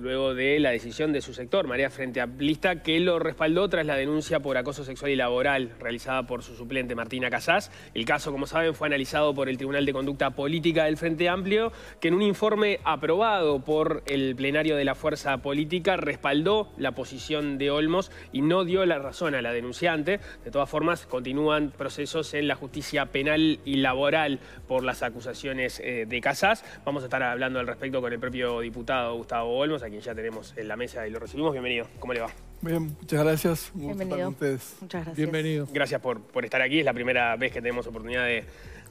luego de la decisión de su sector, María Frente Amplista, que lo respaldó tras la denuncia por acoso sexual y laboral realizada por su suplente Martina Casás. El caso, como saben, fue analizado por el Tribunal de Conducta Política del Frente Amplio, que en un informe aprobado por el plenario de la Fuerza Política respaldó la posición de Olmos y no dio la razón a la denunciante. De todas formas, continúan procesos en la justicia penal y laboral por las acusaciones eh, de Casás. Vamos a estar hablando al respecto con el propio diputado Gustavo volvemos a quien ya tenemos en eh, la mesa y lo recibimos. Bienvenido, ¿cómo le va? Bien, muchas gracias. Bienvenido. Muchas gracias. Bienvenido. Gracias por, estar aquí. Es la primera vez que tenemos oportunidad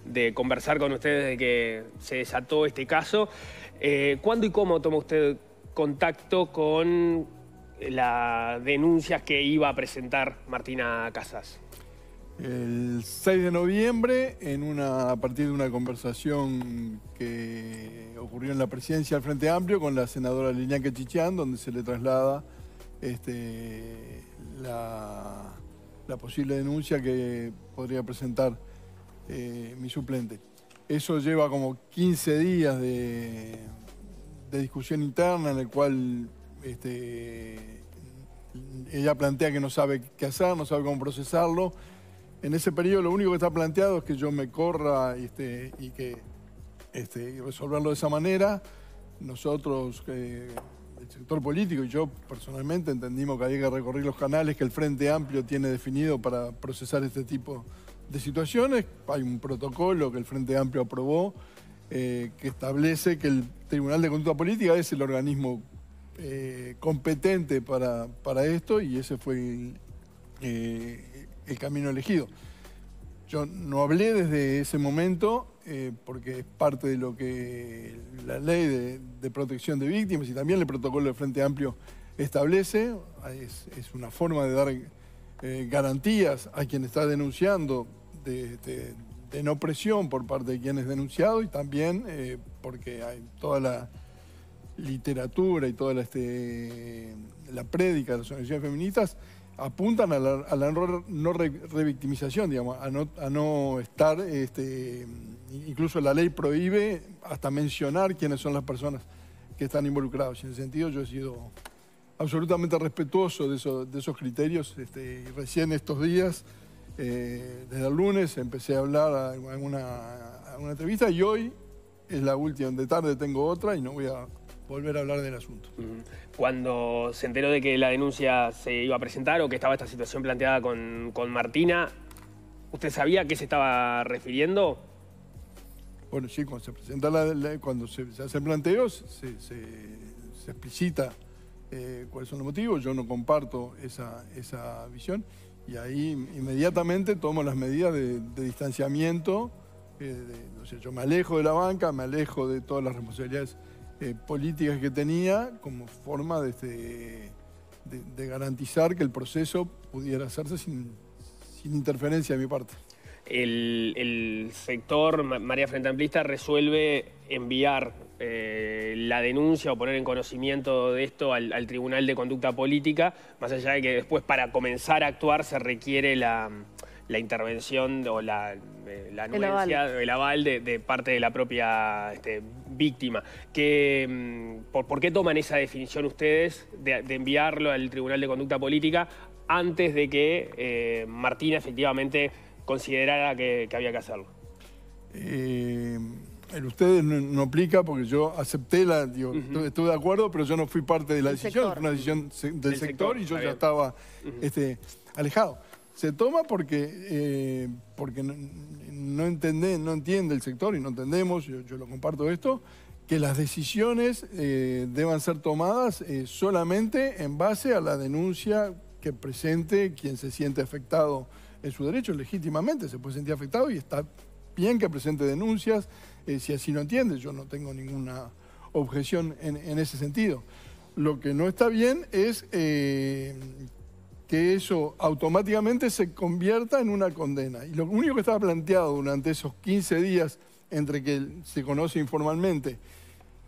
de, conversar con ustedes desde que se desató este caso. Eh, ¿Cuándo y cómo tomó usted contacto con las denuncias que iba a presentar Martina Casas? el 6 de noviembre, en una, a partir de una conversación que ocurrió en la presidencia del Frente Amplio con la senadora liñaque Chichán, donde se le traslada este, la, posible denuncia que podría presentar eh, mi suplente. Eso lleva como 15 días de, discusión interna en el cual este, ella plantea que no sabe qué hacer, no sabe cómo procesarlo en ese periodo lo único que está planteado es que yo me corra este, y que este, resolverlo de esa manera. Nosotros, eh, el sector político y yo personalmente entendimos que había que recorrer los canales que el Frente Amplio tiene definido para procesar este tipo de situaciones. Hay un protocolo que el Frente Amplio aprobó eh, que establece que el Tribunal de Conducta Política es el organismo eh, competente para, esto y ese fue el, el camino elegido. Yo no hablé desde ese momento eh, porque es parte de lo que la ley de, protección de víctimas y también el protocolo del Frente Amplio establece. Es, una forma de dar eh, garantías a quien está denunciando de, no presión por parte de quien es denunciado y también eh, porque hay toda la literatura y toda la, este, la prédica de las organizaciones feministas apuntan a la, no revictimización, digamos, a no, estar, este, incluso la ley prohíbe hasta mencionar quiénes son las personas que están involucradas. Y en ese sentido yo he sido absolutamente respetuoso de, esos criterios. Este, recién estos días, eh, desde el lunes, empecé a hablar en una entrevista y hoy es la última, de tarde tengo otra y no voy a volver a hablar del asunto. Cuando se enteró de que la denuncia se iba a presentar o que estaba esta situación planteada con, Martina, ¿usted sabía a qué se estaba refiriendo? Bueno, sí, cuando se presenta la, cuando se, hacen planteos, se, explicita eh, cuáles son los motivos. Yo no comparto esa, visión y ahí inmediatamente tomo las medidas de, distanciamiento. Eh, yo me alejo de la banca, me alejo de todas las responsabilidades eh, políticas que tenía como forma este, de, de, garantizar que el proceso pudiera hacerse sin, interferencia de mi parte. El, sector María Frente Amplista resuelve enviar eh, la denuncia o poner en conocimiento de esto al, Tribunal de Conducta Política, más allá de que después para comenzar a actuar se requiere la, la intervención o la, eh, el aval, de, parte de la propia este, víctima. Que, mm, por, qué toman esa definición ustedes de, enviarlo al Tribunal de Conducta Política antes de que eh, Martina efectivamente considerara que, había que hacerlo? Eh, ustedes no, aplica porque yo acepté la, digo, estuve de acuerdo, pero yo no fui parte de la decisión, fue una decisión del, sector, y yo ya estaba este, alejado se toma porque, eh, porque no, entiende el sector y no entendemos, yo, lo comparto esto, que las decisiones eh, deban ser tomadas eh, solamente en base a la denuncia que presente quien se siente afectado en su derecho, legítimamente se puede sentir afectado y está bien que presente denuncias, si así no entiende, yo no tengo ninguna objeción en, ese sentido. Lo que no está bien es que eso automáticamente se convierta en una condena. Y lo único que estaba planteado durante esos 15 días entre que se conoce informalmente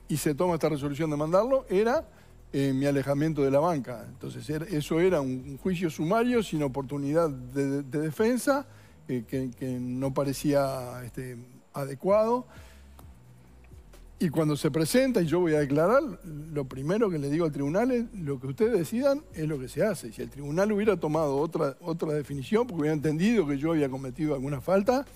y se toma esta resolución de mandarlo era eh, mi alejamiento de la banca. Entonces er, eso era un juicio sumario sin oportunidad de, defensa, eh, que, no parecía este, adecuado. Y cuando se presenta y yo voy a declarar, lo primero que le digo al tribunal es, lo que ustedes decidan es lo que se hace. si el tribunal hubiera tomado otra, otra definición, porque hubiera entendido que yo había cometido alguna falta,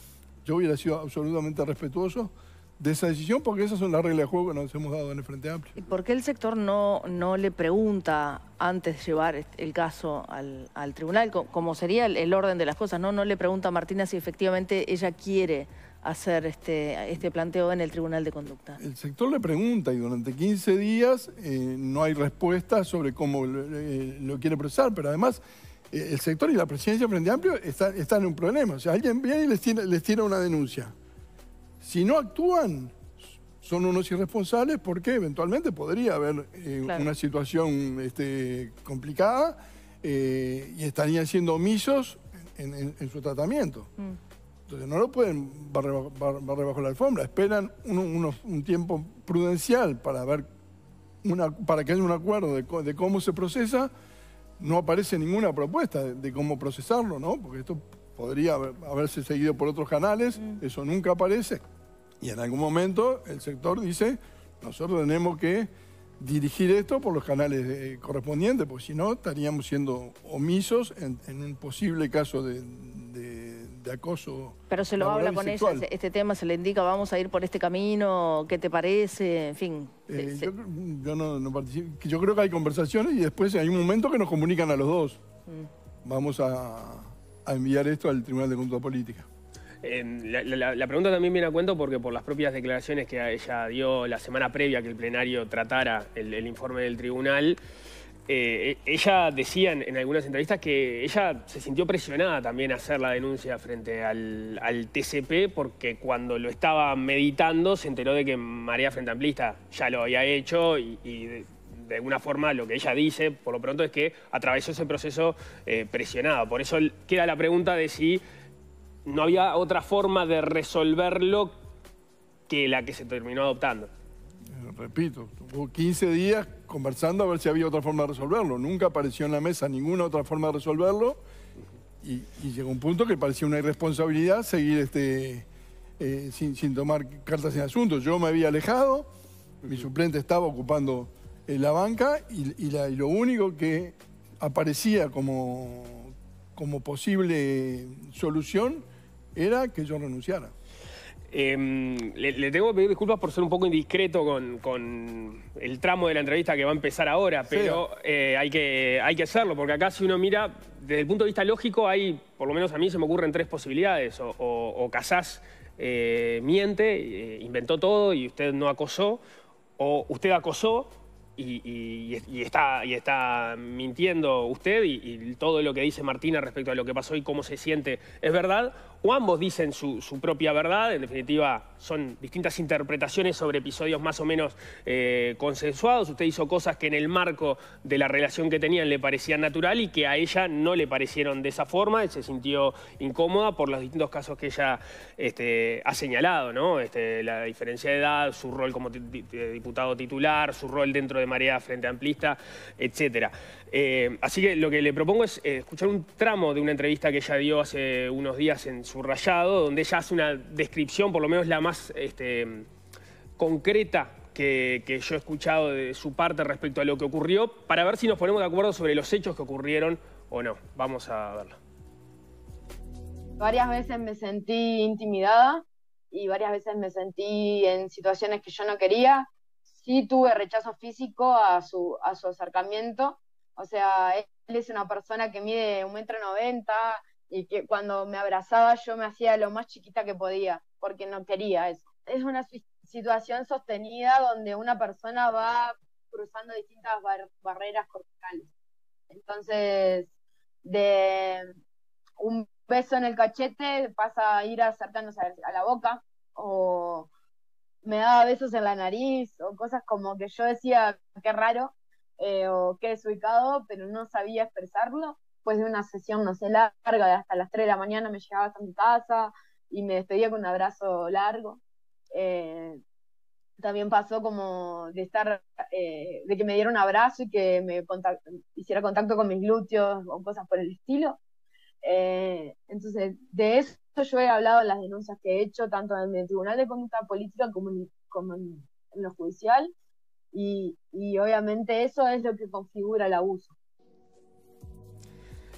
yo hubiera sido absolutamente respetuoso de esa decisión, porque esas son las reglas de juego que nos hemos dado en el Frente Amplio. ¿Y por qué el sector no, no le pregunta antes de llevar el caso al, tribunal, como sería el, orden de las cosas? ¿no? no le pregunta a Martina si efectivamente ella quiere hacer este, este planteo en el Tribunal de Conducta. El sector le pregunta y durante 15 días eh, no hay respuesta sobre cómo lo eh, quiere procesar, pero además eh, el sector y la presidencia Frente Amplio están, en un problema. O sea, alguien viene y les tira, les tira una denuncia. Si no actúan, son unos irresponsables porque eventualmente podría haber una situación este, complicada y estarían siendo omisos en, su tratamiento. Mm. Entonces no lo pueden barrer, bajo la alfombra, esperan un, tiempo prudencial para, ver para que haya un acuerdo de, cómo se procesa. No aparece ninguna propuesta de, cómo procesarlo, ¿no? Porque esto podría haberse seguido por otros canales, mm. eso nunca aparece. Y en algún momento el sector dice, nosotros tenemos que dirigir esto por los canales eh, correspondientes, porque si no estaríamos siendo omisos en, un posible caso de acoso. Pero se lo habla con ella, este tema se le indica, vamos a ir por este camino, ¿qué te parece? En fin. Eh, mm, yo, no, participo. Yo creo que hay conversaciones y después hay un momento que nos comunican a los dos. Mm. Vamos a, enviar esto al Tribunal de Conducta Política. la, pregunta también viene a cuento porque por las propias declaraciones que ella dio la semana previa que el plenario tratara el informe del tribunal, eh, e-, ella decía en, algunas entrevistas que ella se sintió presionada también a hacer la denuncia frente al, TCP porque cuando lo estaba meditando se enteró de que María Frente Amplista ya lo había hecho y, de, alguna forma lo que ella dice por lo pronto es que atravesó ese proceso eh, presionado. Por eso queda la pregunta de si no había otra forma de resolverlo que la que se terminó adoptando repito, tuvo 15 días conversando a ver si había otra forma de resolverlo. Nunca apareció en la mesa ninguna otra forma de resolverlo. Y, llegó un punto que parecía una irresponsabilidad seguir este, eh, sin, tomar cartas en asuntos. Yo me había alejado, mi suplente estaba ocupando eh, la banca y, lo único que aparecía como, como posible solución era que yo renunciara. Em, le, tengo que pedir disculpas por ser un poco indiscreto con, el tramo de la entrevista que va a empezar ahora, pero eh, hay, que, hay que hacerlo, porque acá si uno mira, desde el punto de vista lógico, hay, por lo menos a mí se me ocurren tres posibilidades. O, Casas eh, miente, eh, inventó todo y usted no acosó, o usted acosó y, está, y está mintiendo usted y, todo lo que dice Martina respecto a lo que pasó y cómo se siente es verdad, o ambos dicen su, propia verdad. En definitiva, son distintas interpretaciones sobre episodios más o menos eh, consensuados. Usted hizo cosas que en el marco de la relación que tenían le parecían natural y que a ella no le parecieron de esa forma. se sintió incómoda por los distintos casos que ella este, ha señalado, este, la diferencia de edad, su rol como eh, diputado titular, su rol dentro de Marea Frente Amplista, etcétera. Eh, así que lo que le propongo es eh, escuchar un tramo de una entrevista que ella dio hace unos días en su rayado donde ella hace una descripción, por lo menos la más este, concreta que, yo he escuchado de su parte respecto a lo que ocurrió, para ver si nos ponemos de acuerdo sobre los hechos que ocurrieron o no. Vamos a verlo. Varias veces me sentí intimidada y varias veces me sentí en situaciones que yo no quería. Sí tuve rechazo físico a a su acercamiento, o sea, él es una persona que mide un metro noventa y que cuando me abrazaba yo me hacía lo más chiquita que podía, porque no quería eso. Es una situación sostenida donde una persona va cruzando distintas barreras corporales. Entonces, de un beso en el cachete pasa a ir acercándose a la boca o me daba besos en la nariz o cosas como que yo decía, qué raro, eh, o qué desubicado, pero no sabía expresarlo, después pues, de una sesión, no sé, larga, de hasta las 3 de la mañana me llegaba hasta mi casa y me despedía con un abrazo largo. Eh, también pasó como de estar, eh, de que me diera un abrazo y que me hiciera contacto con mis glúteos o cosas por el estilo. entonces, de eso yo he hablado en las denuncias que he hecho, tanto en el Tribunal de Conducta Política como en lo judicial y, obviamente eso es lo que configura el abuso.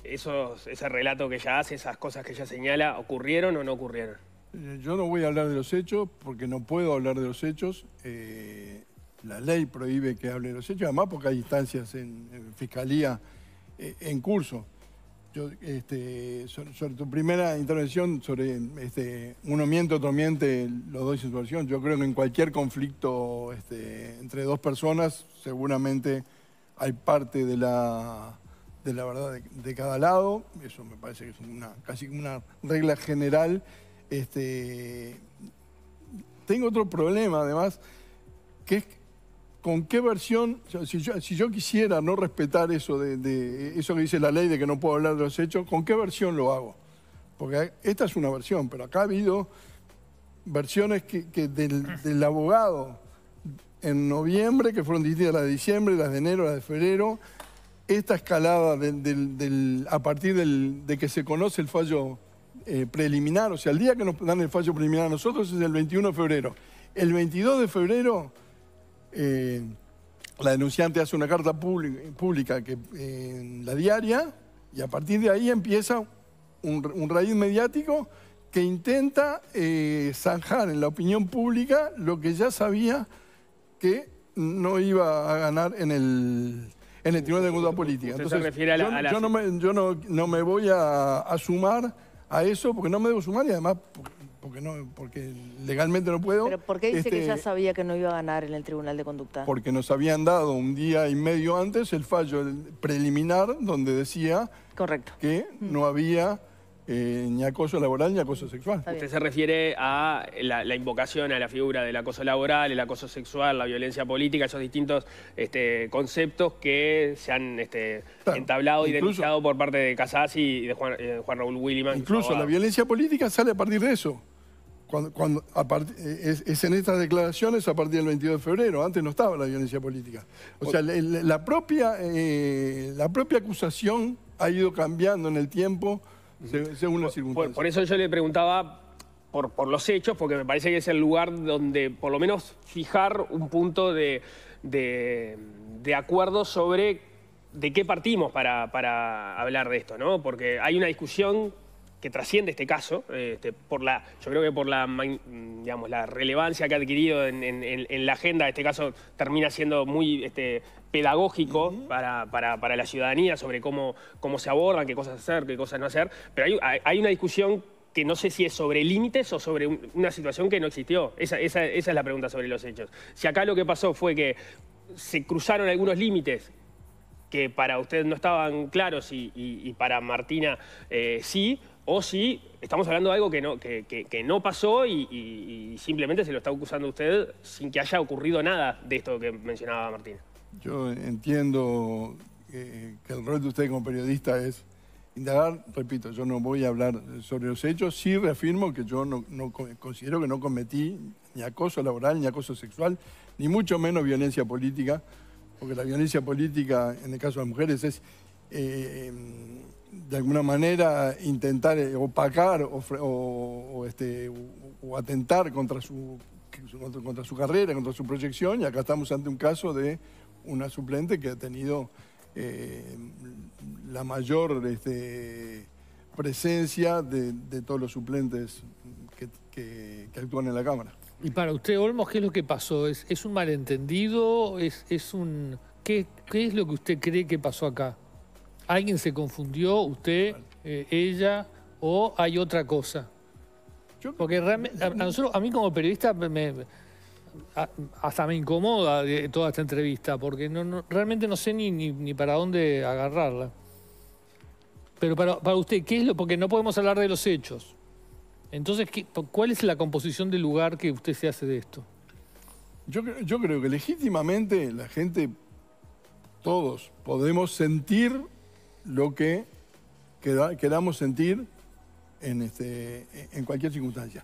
ese relato que ella hace, esas cosas que ella señala, ¿ocurrieron o no ocurrieron? Eh, yo no voy a hablar de los hechos porque no puedo hablar de los hechos. Eh, la ley prohíbe que hable de los hechos, además porque hay instancias en, fiscalía eh, en curso. Este, sobre, tu primera intervención, sobre este, uno miente, otro miente, los dos en situación, yo creo que en cualquier conflicto este, entre dos personas seguramente hay parte de la, de la verdad de, cada lado, eso me parece que es una, casi una regla general. Este, tengo otro problema además, que es con qué versión, si yo, quisiera no respetar eso de, eso que dice la ley de que no puedo hablar de los hechos, ¿con qué versión lo hago? Porque esta es una versión, pero acá ha habido versiones que, del, abogado en noviembre, que fueron distintas las de diciembre, las de enero, las de febrero. Esta escalada a partir de que se conoce el fallo eh, preliminar, o sea, el día que nos dan el fallo preliminar a nosotros es el 21 de febrero. El 22 de febrero eh, la denunciante hace una carta pública que, en la diaria y a partir de ahí empieza un, raíz mediático que intenta eh, zanjar en la opinión pública lo que ya sabía que no iba a ganar en el, en el Tribunal de Conducta Política. Entonces, la, Yo, no, me, voy a, a, sumar a eso porque no me debo sumar y además porque, legalmente no puedo. ¿Pero por qué dice que ya este, sabía que no iba a ganar en el Tribunal de Conducta? Porque nos habían dado un día y medio antes el fallo preliminar donde decía que mm. no había eh, ni acoso laboral ni acoso sexual. Usted se refiere a la, invocación a la figura del acoso laboral, el acoso sexual, la violencia política, esos distintos este, conceptos que se han este, entablado, y denunciado por parte de Casas y de Juan, eh, Juan Raúl Williman. Incluso la violencia política sale a partir de eso. Cuando, eh, es, en estas declaraciones a partir del 22 de febrero, antes no estaba la violencia política. O sea, la, propia, eh, la propia acusación ha ido cambiando en el tiempo según las circunstancias. Por, eso yo le preguntaba por, por, los hechos, porque me parece que es el lugar donde por lo menos fijar un punto de, de, de acuerdo sobre de qué partimos para, para hablar de esto, ¿no? Porque hay una discusión que trasciende este caso, este, por la, yo creo que por la, digamos, la relevancia que ha adquirido en, la agenda, este caso termina siendo muy este, pedagógico para, la ciudadanía sobre cómo, cómo se abordan, qué cosas hacer, qué cosas no hacer, pero hay, hay una discusión que no sé si es sobre límites o sobre una situación que no existió. Esa, es la pregunta sobre los hechos. Si acá lo que pasó fue que se cruzaron algunos límites que para ustedes no estaban claros y, para Martina eh, sí, o si estamos hablando de algo que no, que, no pasó y, simplemente se lo está acusando usted sin que haya ocurrido nada de esto que mencionaba Martín. Yo entiendo eh, que, el rol de usted como periodista es indagar, repito, yo no voy a hablar sobre los hechos, sí reafirmo que yo no, considero que no cometí ni acoso laboral, ni acoso sexual, ni mucho menos violencia política, porque la violencia política en el caso de las mujeres es eh, em, de alguna manera intentar eh, opacar o, este, o atentar contra su, contra, su carrera, contra su proyección, y acá estamos ante un caso de una suplente que ha tenido eh, la mayor este, presencia de, todos los suplentes que, actúan en la Cámara. Y para usted, Olmos, ¿qué es lo que pasó? ¿Es, un malentendido? ¿Es, un... ¿Qué es lo que usted cree que pasó acá? ¿Alguien se confundió? ¿Usted? Eh, ¿Ella? ¿O hay otra cosa? Porque realmente, a, mí como periodista hasta me incomoda eh, toda esta entrevista, porque realmente no sé ni, ni, para dónde agarrarla. Pero para, usted, ¿qué es lo? Porque no podemos hablar de los hechos. Entonces, ¿cuál es la composición del lugar que usted se hace de esto? Yo, yo creo que legítimamente la gente, todos, podemos sentir lo que queramos sentir en, este, en cualquier circunstancia.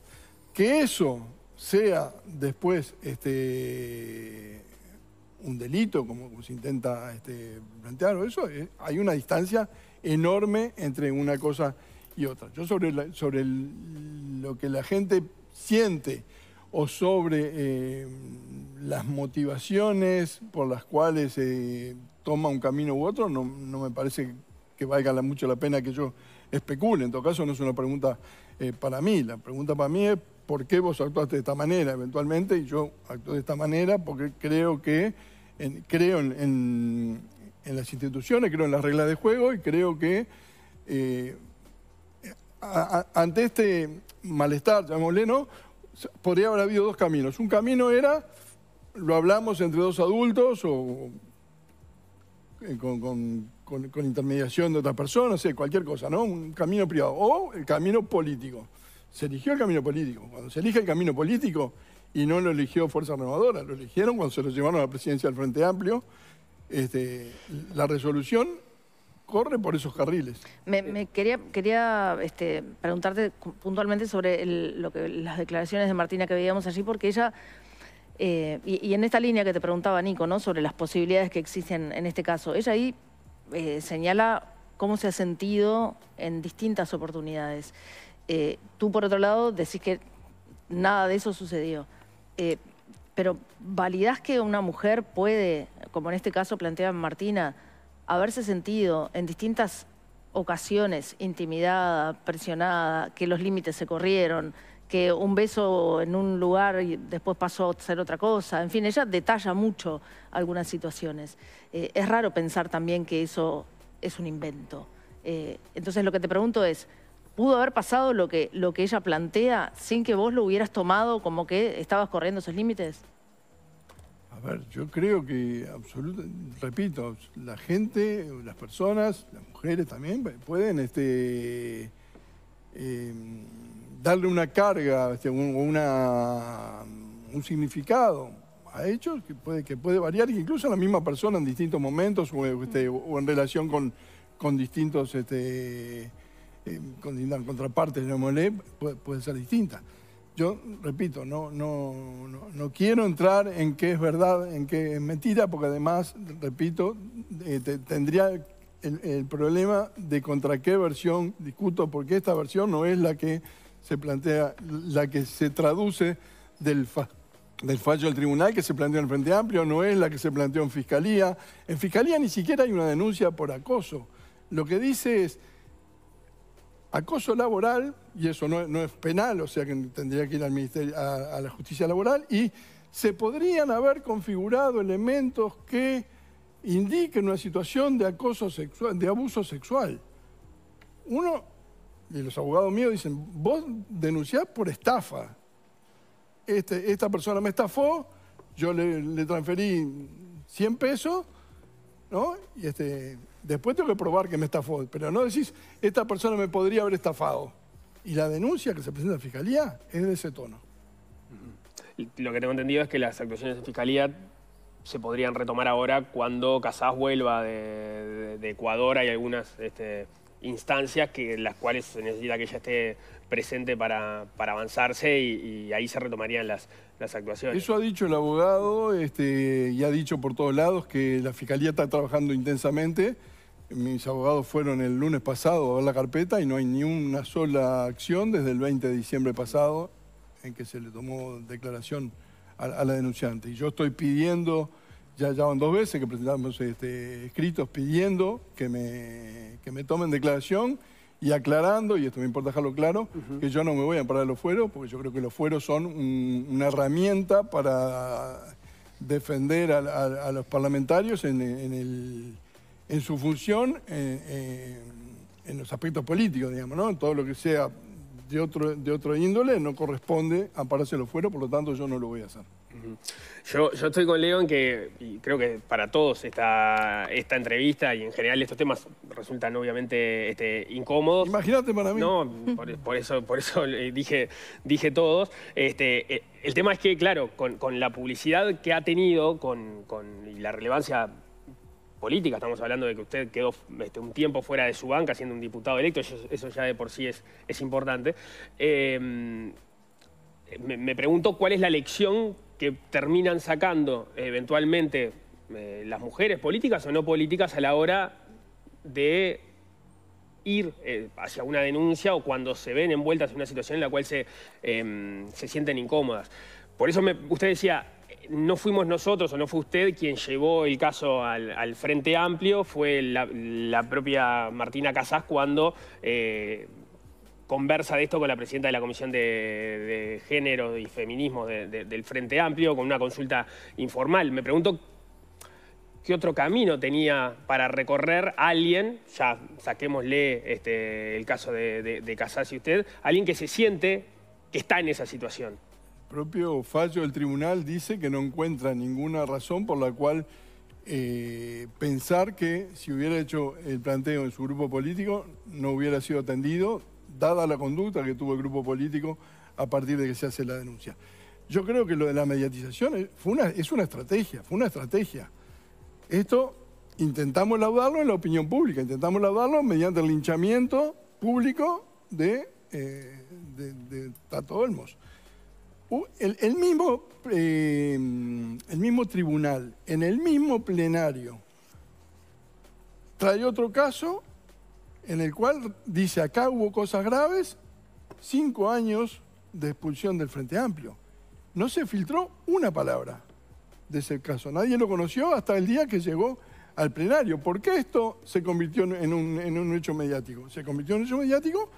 Que eso sea después este, un delito, como se intenta este, plantear, eso, eh, hay una distancia enorme entre una cosa y otra. Yo sobre, lo que la gente siente o sobre eh, las motivaciones por las cuales eh, toma un camino u otro, no, no me parece valga mucho la pena que yo especule. En todo caso, no es una pregunta eh, para mí. La pregunta para mí es por qué vos actuaste de esta manera eventualmente y yo actúo de esta manera porque creo que creo en, en, las instituciones, creo en las reglas de juego y creo que eh, ante este malestar, llamémosle, ¿no? podría haber habido dos caminos. Un camino era, lo hablamos entre dos adultos o eh, con con, intermediación de otras personas, sé, cualquier cosa, ¿no? Un camino privado. O el camino político. Se eligió el camino político. Cuando se elige el camino político, y no lo eligió Fuerza Renovadora, lo eligieron cuando se lo llevaron a la presidencia del Frente Amplio. Este, la resolución corre por esos carriles. Me, quería, quería este, preguntarte puntualmente sobre lo que, las declaraciones de Martina que veíamos allí, porque ella, eh, y, y, en esta línea que te preguntaba Nico, ¿no? sobre las posibilidades que existen en este caso, ella ahí eh, señala cómo se ha sentido en distintas oportunidades. Eh, tú, por otro lado, decís que nada de eso sucedió. Eh, pero ¿validas que una mujer puede, como en este caso plantea Martina, haberse sentido en distintas ocasiones intimidada, presionada, que los límites se corrieron, que un beso en un lugar y después pasó a ser otra cosa. En fin, ella detalla mucho algunas situaciones. Eh, es raro pensar también que eso es un invento. Eh, entonces lo que te pregunto es, ¿pudo haber pasado lo que, lo que ella plantea sin que vos lo hubieras tomado como que estabas corriendo esos límites? A ver, yo creo que, absolutamente, repito, la gente, las personas, las mujeres también, pueden este, em, darle una carga un, un significado a hechos que puede, que puede variar, incluso a la misma persona en distintos momentos o, este, en relación con, distintos este, de eh, la distintas contrapartes, puede, puede ser distinta. Yo repito, no, no, quiero entrar en qué es verdad, en qué es mentira, porque además, repito, eh, tendría el problema de contra qué versión discuto, porque esta versión no es la que se plantea, la que se traduce del, del fallo del tribunal que se planteó en el Frente Amplio, no es la que se planteó en Fiscalía. En Fiscalía ni siquiera hay una denuncia por acoso. Lo que dice es acoso laboral, y eso no, es penal, o sea que tendría que ir al ministerio, a, a la justicia laboral, y se podrían haber configurado elementos que indiquen una situación de acoso sexual, de abuso sexual. Uno y los abogados míos dicen, vos denunciás por estafa. Este, esta persona me estafó, yo le, transferí 100 pesos, ¿no? Y este, después tengo que probar que me estafó, pero no decís, esta persona me podría haber estafado. Y la denuncia que se presenta en la fiscalía es de ese tono. lo que tengo entendido es que las actuaciones de fiscalía se podrían retomar ahora cuando Casas vuelva de, Ecuador. Hay algunas este, instancias que las cuales se necesita que ella esté presente para, avanzarse y, ahí se retomarían las, las actuaciones. Eso ha dicho el abogado este, y ha dicho por todos lados que la Fiscalía está trabajando intensamente. Mis abogados fueron el lunes pasado a ver la carpeta y no hay ni una sola acción desde el 20 de diciembre pasado en que se le tomó declaración a la denunciante. Y yo estoy pidiendo ya, ya dos veces que presentamos este, escritos pidiendo que me, me tomen declaración y aclarando, y esto me importa dejarlo claro, que yo no me voy a amparar los fueros, porque yo creo que los fueros son una herramienta para defender a, los parlamentarios en, en, su función, eh, eh, en, los aspectos políticos, digamos, ¿no? todo lo que sea de otro, de otro índole no corresponde ampararse los fueros, por lo tanto yo no lo voy a hacer. Yo, estoy con León que y creo que para todos esta, esta entrevista y en general estos temas resultan obviamente este, incómodos. Imagínate para mí. No, por, eso, por eso eh, dije, dije todos. Este, eh, el tema es que, claro, con, la publicidad que ha tenido con, y la relevancia política, estamos hablando de que usted quedó este, un tiempo fuera de su banca siendo un diputado electo, eso, ya de por sí es, es importante. Em, me, me pregunto cuál es la lección que terminan sacando eventualmente eh, las mujeres políticas o no políticas a la hora de ir eh, hacia una denuncia o cuando se ven envueltas en una situación en la cual se, em, se sienten incómodas. Por eso usted decía, no fuimos nosotros o no fue usted quien llevó el caso al, Frente Amplio, fue la, la, propia Martina Casas cuando eh, conversa de esto con la presidenta de la Comisión de, Género y Feminismo del Frente Amplio, con una consulta informal. Me pregunto qué otro camino tenía para recorrer alguien, ya saquémosle este, el caso de, Casas y usted, alguien que se siente que está en esa situación. El propio fallo del tribunal dice que no encuentra ninguna razón por la cual eh, pensar que si hubiera hecho el planteo en su grupo político no hubiera sido atendido dada la conducta que tuvo el grupo político a partir de que se hace la denuncia. Yo creo que lo de la mediatización una, es una estrategia, fue una estrategia. Esto intentamos laudarlo en la opinión pública, intentamos laudarlo mediante el linchamiento público de, eh, de, Tato Olmos. El, mismo, eh, el mismo tribunal, en el mismo plenario, trae otro caso en el cual dice, acá hubo cosas graves, cinco años de expulsión del Frente Amplio. No se filtró una palabra de ese caso. Nadie lo conoció hasta el día que llegó al plenario. ¿Por qué esto se convirtió en un, hecho mediático? Se convirtió en un hecho mediático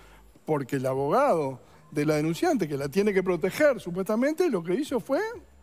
porque el abogado de la denunciante, que la tiene que proteger supuestamente, lo que hizo fue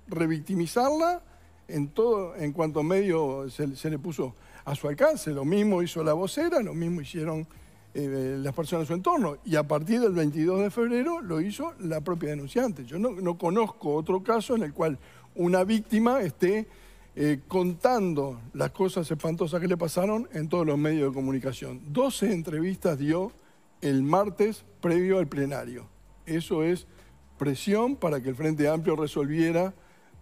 revictimizarla en todo, en cuanto medio se le puso a su alcance. Lo mismo hizo la vocera, lo mismo hicieron eh, las personas de su entorno. Y a partir del 22 de febrero lo hizo la propia denunciante. Yo no, conozco otro caso en el cual una víctima esté eh, contando las cosas espantosas que le pasaron en todos los medios de comunicación. 12 entrevistas dio el martes previo al plenario. Eso es presión para que el Frente Amplio resolviera,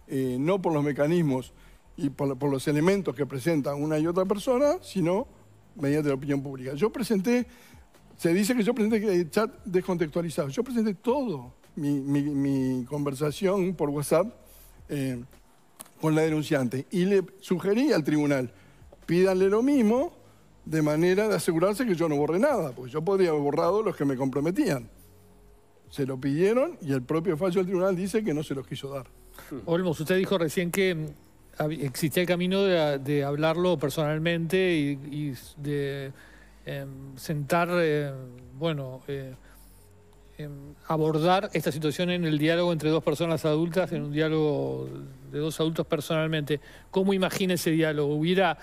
eh, no por los mecanismos y por, los elementos que presentan una y otra persona, sino mediante la opinión pública. Yo presenté, se dice que yo presenté el chat descontextualizado, yo presenté todo mi, conversación por WhatsApp eh, con la denunciante y le sugerí al tribunal, pídanle lo mismo de manera de asegurarse que yo no borré nada, porque yo podría haber borrado los que me comprometían. Se lo pidieron y el propio fallo del tribunal dice que no se los quiso dar. Olmos, usted dijo recién que existía el camino de, hablarlo personalmente y, de em, sentar, em, bueno, eh, em, abordar esta situación en el diálogo entre dos personas adultas, en un diálogo de dos adultos personalmente. ¿Cómo imagina ese diálogo? ¿Hubiera,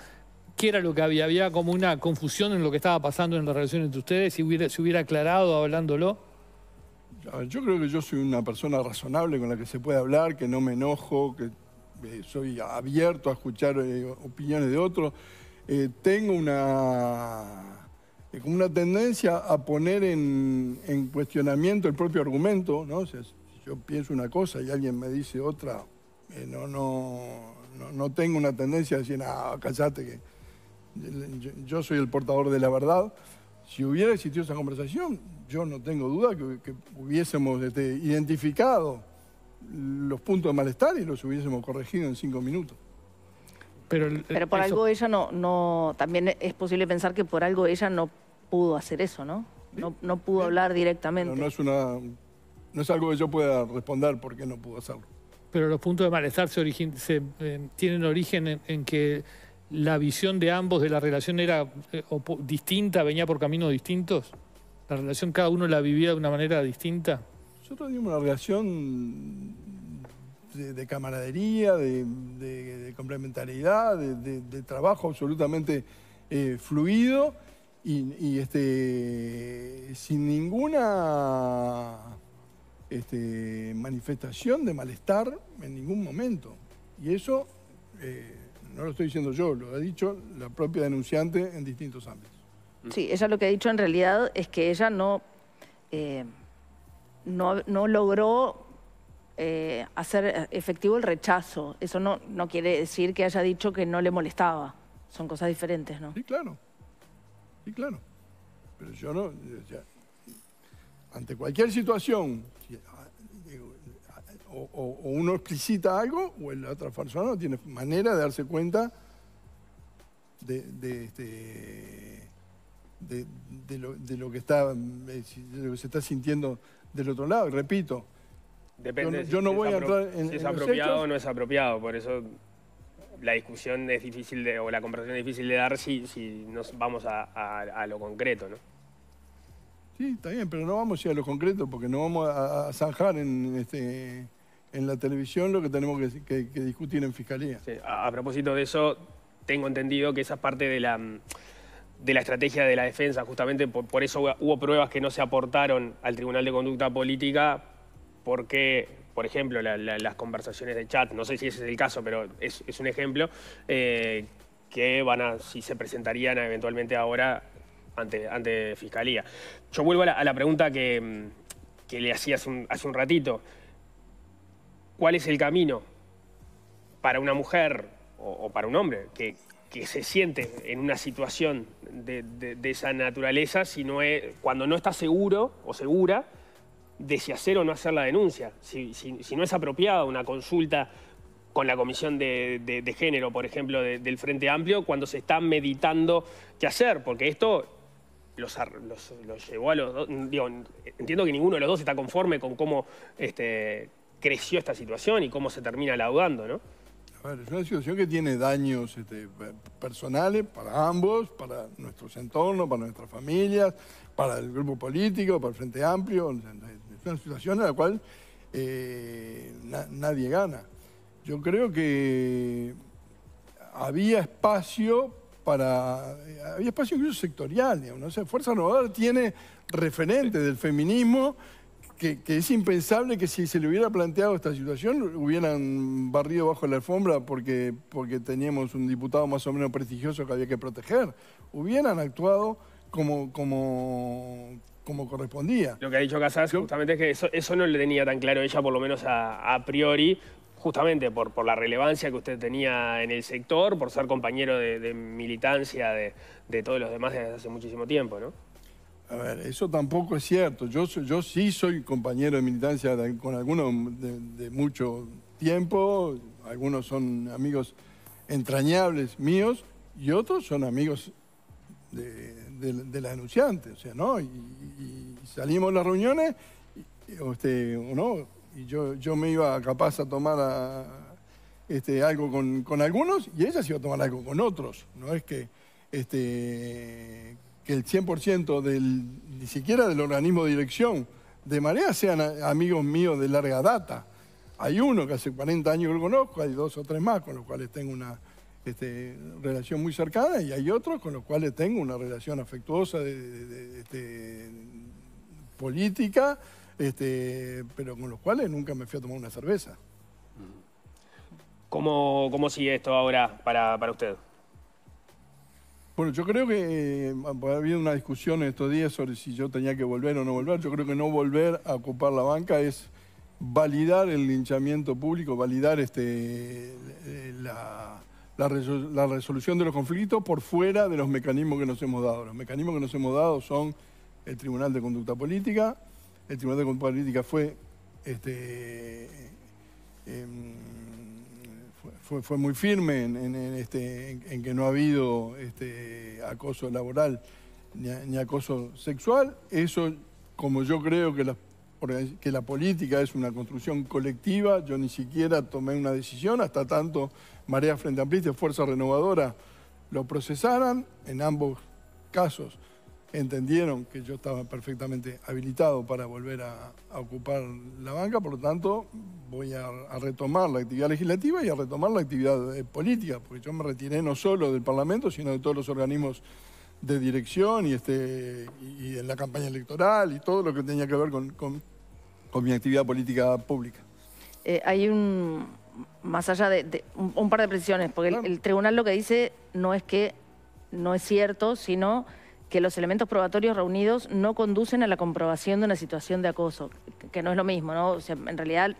qué era lo que había? ¿Había como una confusión en lo que estaba pasando en la relación entre ustedes? ¿Si hubiera, se hubiera aclarado hablándolo? Ah, yo creo que yo soy una persona razonable con la que se puede hablar, que no me enojo, que eh, soy abierto a escuchar eh, opiniones de otros, eh, tengo una, una tendencia a poner en, cuestionamiento el propio argumento, ¿no? si yo pienso una cosa y alguien me dice otra, no, no, tengo una tendencia a decir, ah, cansate, que yo, soy el portador de la verdad si hubiera existido esa conversación, yo no tengo duda que, hubiésemos este, identificado los puntos de malestar y los hubiésemos corregido en cinco minutos. Pero, Pero por algo ella no, también es posible pensar que por algo ella no pudo hacer eso, ¿no? No, no, pudo hablar directamente. No, es una, no es algo que yo pueda responder porque no pudo hacerlo. Pero los puntos de malestar se, eh, tienen origen en, que la visión de ambos de la relación era eh, distinta, venía por caminos distintos. La relación cada uno la vivía de una manera distinta. Nosotros tenemos una relación de, camaradería, de, complementariedad, de, trabajo absolutamente eh, fluido y, este, sin ninguna este, manifestación de malestar en ningún momento. Y eso eh, no lo estoy diciendo yo, lo ha dicho la propia denunciante en distintos ámbitos. Sí, ella lo que ha dicho en realidad es que ella no... Eh, no, logró eh, hacer efectivo el rechazo. Eso no, quiere decir que haya dicho que no le molestaba. Son cosas diferentes, ¿no? Sí, claro. Sí, claro. Pero yo no... Eh, ante cualquier situación, ah, ah, o, uno explicita algo o la otra persona no tiene manera de darse cuenta de, de, este, lo, que eh, lo que se está sintiendo del otro lado. repito, Depende yo, no voy a entrar en Si es apropiado o no es apropiado, por eso la discusión es difícil o la conversación es difícil de dar si, si nos vamos a, a, lo concreto, ¿no? Sí, está bien, pero no vamos a ir a lo concreto porque no vamos a, zanjar en, este, en la televisión lo que tenemos que, discutir en fiscalía. a, propósito de eso, tengo entendido que esa parte de la de la estrategia de la defensa, justamente por, eso hubo pruebas que no se aportaron al Tribunal de Conducta Política, porque, por ejemplo, las conversaciones de chat, no sé si ese es el caso, pero es, un ejemplo, eh, que van a, si se presentarían eventualmente ahora ante, ante Fiscalía. Yo vuelvo a la, pregunta que, le hacía hace un, ratito. ¿Cuál es el camino para una mujer o, o para un hombre que, que se siente en una situación de, esa naturaleza si no es, cuando no está seguro o segura de si hacer o no hacer la denuncia. Si, no es apropiada una consulta con la Comisión de, Género, por ejemplo, del Frente Amplio, cuando se está meditando qué hacer, porque esto los, llevó a los dos. Digo, entiendo que ninguno de los dos está conforme con cómo este, creció esta situación y cómo se termina laudando, ¿no? es una situación que tiene daños este, personales para ambos, para nuestros entornos, para nuestras familias, para el grupo político, para el Frente Amplio. Es una situación en la cual eh, nadie gana. Yo creo que había espacio para... Había espacio incluso sectorial, ¿no? Fuerza Nueva tiene referentes del feminismo que, es impensable que si se le hubiera planteado esta situación hubieran barrido bajo la alfombra porque, porque teníamos un diputado más o menos prestigioso que había que proteger. Hubieran actuado como, como, como correspondía. Lo que ha dicho Casas justamente es que eso, no le tenía tan claro ella, por lo menos a, priori, justamente por, por, la relevancia que usted tenía en el sector, por ser compañero de, de militancia de, de todos los demás desde hace muchísimo tiempo, ¿no? A ver, eso tampoco es cierto. Yo, yo sí soy compañero de militancia con algunos de, mucho tiempo, algunos son amigos entrañables míos y otros son amigos de, la denunciante, o sea, ¿no? Y, salimos las reuniones, y, este, ¿no? Y yo, me iba capaz a tomar este, algo con, algunos y ella se iba a tomar algo con otros, no es que... Este, que el 100% del, ni siquiera del organismo de dirección de Marea sean amigos míos de larga data. Hay uno que hace 40 años que lo conozco, hay dos o tres más con los cuales tengo una este, relación muy cercana y hay otros con los cuales tengo una relación afectuosa este, política, este, pero con los cuales nunca me fui a tomar una cerveza. ¿Cómo, sigue esto ahora para, para usted? Bueno, yo creo que eh, ha habido una discusión en estos días sobre si yo tenía que volver o no volver. Yo creo que no volver a ocupar la banca es validar el linchamiento público, validar este, eh, la, resolución de los conflictos por fuera de los mecanismos que nos hemos dado. Los mecanismos que nos hemos dado son el Tribunal de Conducta Política. El Tribunal de Conducta Política fue este, fue, muy firme este, en, que no ha habido este, acoso laboral ni, acoso sexual. Eso, como yo creo que la, política es una construcción colectiva, yo ni siquiera tomé una decisión, hasta tanto Marea Frente Amplista y Fuerza Renovadora lo procesaran en ambos casos entendieron que yo estaba perfectamente habilitado para volver a, ocupar la banca, por lo tanto voy a, retomar la actividad legislativa y a retomar la actividad eh, política, porque yo me retiré no solo del Parlamento, sino de todos los organismos de dirección y, este, en la campaña electoral y todo lo que tenía que ver con, mi actividad política pública. Eh, hay un, más allá de, un, par de precisiones, porque el tribunal lo que dice no es que no es cierto, sino que los elementos probatorios reunidos no conducen a la comprobación de una situación de acoso, que no es lo mismo, ¿no? O sea, en realidad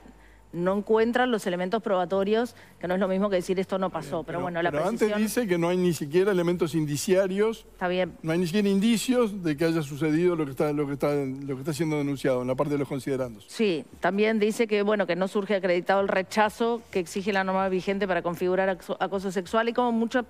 no encuentran los elementos probatorios, que no es lo mismo que decir esto no pasó. pero, bueno, la pero antes dice que no hay ni siquiera elementos indiciarios. Está bien. No hay ni siquiera indicios de que haya sucedido lo que está, lo que está, lo que está siendo denunciado en la parte de los considerandos. Sí, también dice que bueno, que no surge acreditado el rechazo que exige la norma vigente para configurar acoso sexual y como mucho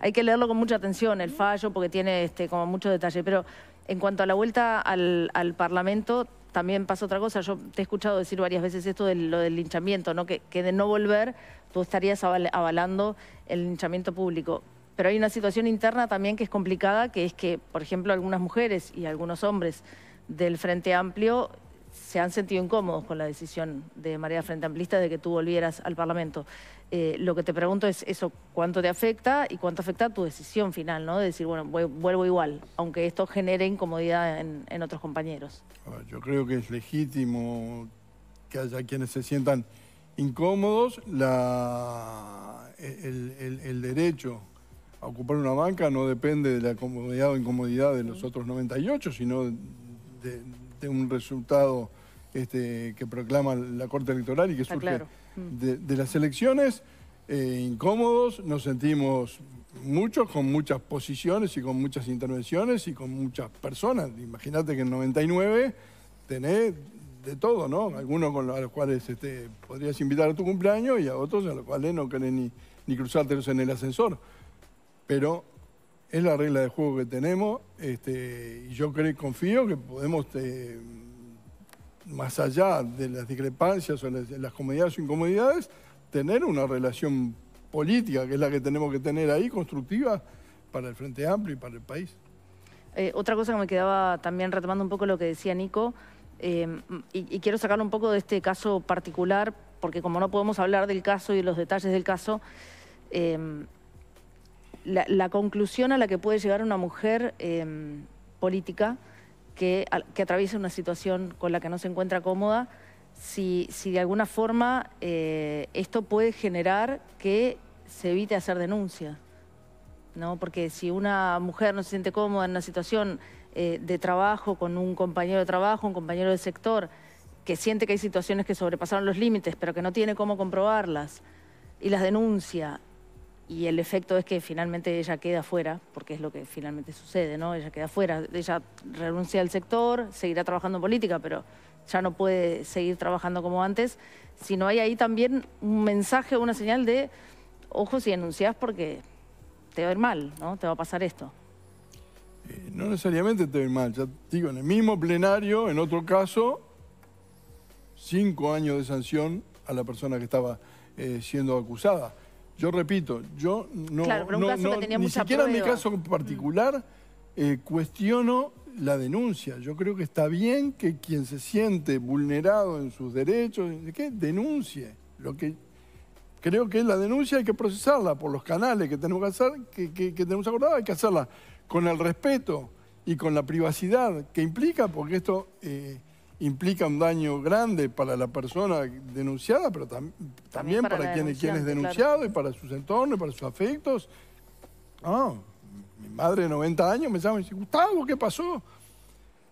hay que leerlo con mucha atención, el fallo, porque tiene este, como mucho detalle. Pero en cuanto a la vuelta al, Parlamento, también pasa otra cosa. Yo te he escuchado decir varias veces esto de lo del linchamiento, ¿no? que, de no volver tú estarías avalando el linchamiento público. Pero hay una situación interna también que es complicada, que es que, por ejemplo, algunas mujeres y algunos hombres del Frente Amplio se han sentido incómodos con la decisión de María Frente Amplista de que tú volvieras al Parlamento. Eh, lo que te pregunto es eso, ¿cuánto te afecta y cuánto afecta tu decisión final, ¿no? De decir, bueno, vuelvo igual, aunque esto genere incomodidad en, otros compañeros. yo creo que es legítimo que haya quienes se sientan incómodos. La, el, el, derecho a ocupar una banca no depende de la comodidad o incomodidad de los otros 98, sino de, un resultado este, que proclama la Corte Electoral y que surge de, las elecciones, eh, incómodos, nos sentimos muchos con muchas posiciones y con muchas intervenciones y con muchas personas. Imagínate que en 99 tenés de todo, ¿no? Algunos con los, a los cuales este, podrías invitar a tu cumpleaños y a otros a los cuales no querés ni, ni cruzártelos en el ascensor. Pero es la regla de juego que tenemos este, y yo creo, confío que podemos... Eh, más allá de las discrepancias o las, las comodidades o incomodidades, tener una relación política, que es la que tenemos que tener ahí, constructiva para el Frente Amplio y para el país. Eh, otra cosa que me quedaba también retomando un poco lo que decía Nico, eh, y, quiero sacar un poco de este caso particular, porque como no podemos hablar del caso y de los detalles del caso, eh, la, conclusión a la que puede llegar una mujer política que, que atraviesa una situación con la que no se encuentra cómoda, si, de alguna forma eh, esto puede generar que se evite hacer denuncia. ¿no? Porque si una mujer no se siente cómoda en una situación eh, de trabajo con un compañero de trabajo, un compañero del sector, que siente que hay situaciones que sobrepasaron los límites, pero que no tiene cómo comprobarlas, y las denuncia, y el efecto es que finalmente ella queda fuera, porque es lo que finalmente sucede, ¿no? Ella queda fuera, ella renuncia al sector, seguirá trabajando en política, pero ya no puede seguir trabajando como antes, sino hay ahí también un mensaje, una señal de, ojo si denunciás porque te va a ir mal, ¿no? Te va a pasar esto. Eh, no necesariamente te va a ir mal, ya digo, en el mismo plenario, en otro caso, cinco años de sanción a la persona que estaba eh, siendo acusada. Yo repito, yo no... Claro, pero ni siquiera en mi caso en particular mm. eh, cuestiono la denuncia. Yo creo que está bien que quien se siente vulnerado en sus derechos, que denuncie. Lo que creo que es la denuncia hay que procesarla por los canales que tenemos que hacer, que, que tenemos acordado, hay que hacerla con el respeto y con la privacidad que implica, porque esto eh, implica un daño grande para la persona denunciada, pero también, para, quienes quien, es denunciado y para sus entornos, para sus afectos. mi madre de 90 años me llama y Gustavo, ¿qué pasó?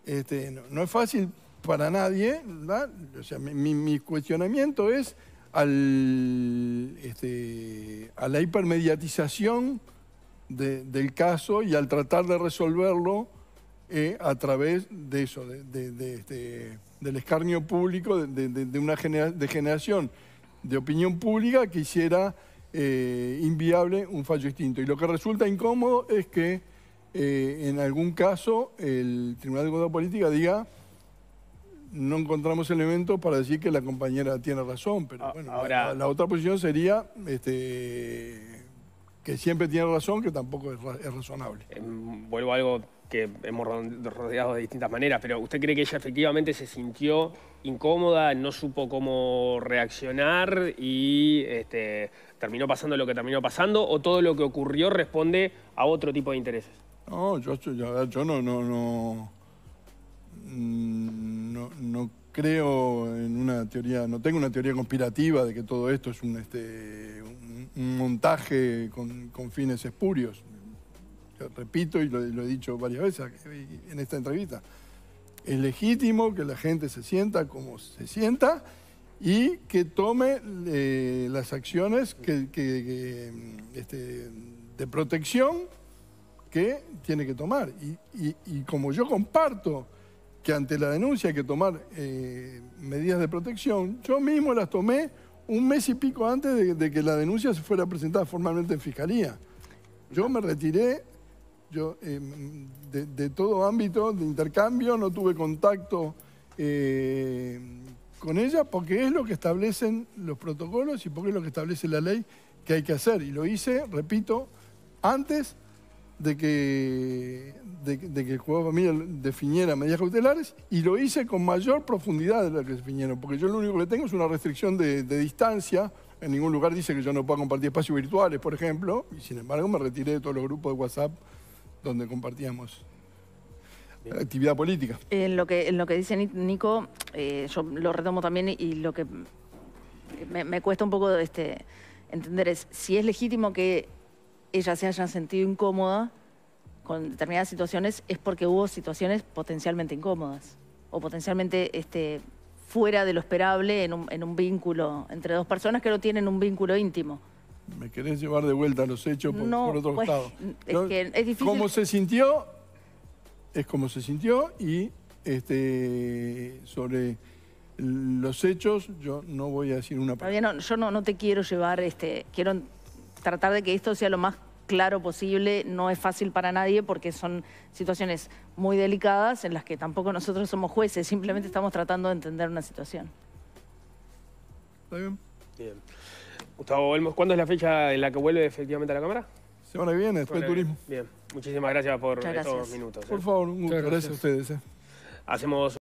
Este, no, es fácil para nadie, ¿verdad? O sea, mi, cuestionamiento es al, este, a la hipermediatización del caso y al tratar de resolverlo eh, a través de eso, de, de, este, del escarnio público, de, una genera, generación de opinión pública que hiciera eh, inviable un fallo distinto. Y lo que resulta incómodo es que eh, en algún caso el Tribunal de Cuenta Política diga no encontramos elementos para decir que la compañera tiene razón, pero ah, bueno, la, otra posición sería este, que siempre tiene razón, que tampoco es, es razonable. Em, vuelvo a algo que hemos rodeado de distintas maneras, pero ¿usted cree que ella efectivamente se sintió incómoda, no supo cómo reaccionar y este, terminó pasando lo que terminó pasando o todo lo que ocurrió responde a otro tipo de intereses? No, yo, no, no, mm, no, no, creo en una teoría, no tengo una teoría conspirativa de que todo esto es un, este, montaje con fines espurios repito y lo, he dicho varias veces en esta entrevista, es legítimo que la gente se sienta como se sienta y que tome eh, las acciones este, de protección que tiene que tomar. Y, como yo comparto que ante la denuncia hay que tomar eh, medidas de protección, yo mismo las tomé un mes y pico antes de que la denuncia se fuera presentada formalmente en Fiscalía. Yo me retiré yo, eh, de, todo ámbito de intercambio, no tuve contacto eh, con ella porque es lo que establecen los protocolos y porque es lo que establece la ley que hay que hacer. Y lo hice, repito, antes de que, de, que el juez de familia definiera medidas cautelares y lo hice con mayor profundidad de la que definieron, porque yo lo único que tengo es una restricción de, de distancia. En ningún lugar dice que yo no pueda compartir espacios virtuales, por ejemplo, y sin embargo me retiré de todos los grupos de WhatsApp donde compartíamos actividad política. En lo que, en lo que dice Nico, eh, yo lo retomo también y lo que me, cuesta un poco este, entender es si es legítimo que ella se haya sentido incómoda con determinadas situaciones, es porque hubo situaciones potencialmente incómodas o potencialmente este, fuera de lo esperable en un, en un vínculo entre dos personas que no tienen un vínculo íntimo. Me querés llevar de vuelta a los hechos por, otro pues, lado. No, es, que es difícil. Cómo se sintió, es como se sintió y este, sobre los hechos yo no voy a decir una palabra. yo no, no te quiero llevar, este, quiero tratar de que esto sea lo más claro posible, no es fácil para nadie porque son situaciones muy delicadas en las que tampoco nosotros somos jueces, simplemente estamos tratando de entender una situación. ¿Está bien? Bien. Gustavo Olmos, ¿cuándo es la fecha en la que vuelve efectivamente a la Cámara? Semana que viene, después de turismo. Bien, muchísimas gracias por estos minutos. Por eh. favor, un gusto. Gracias. a ustedes. Eh. Hacemos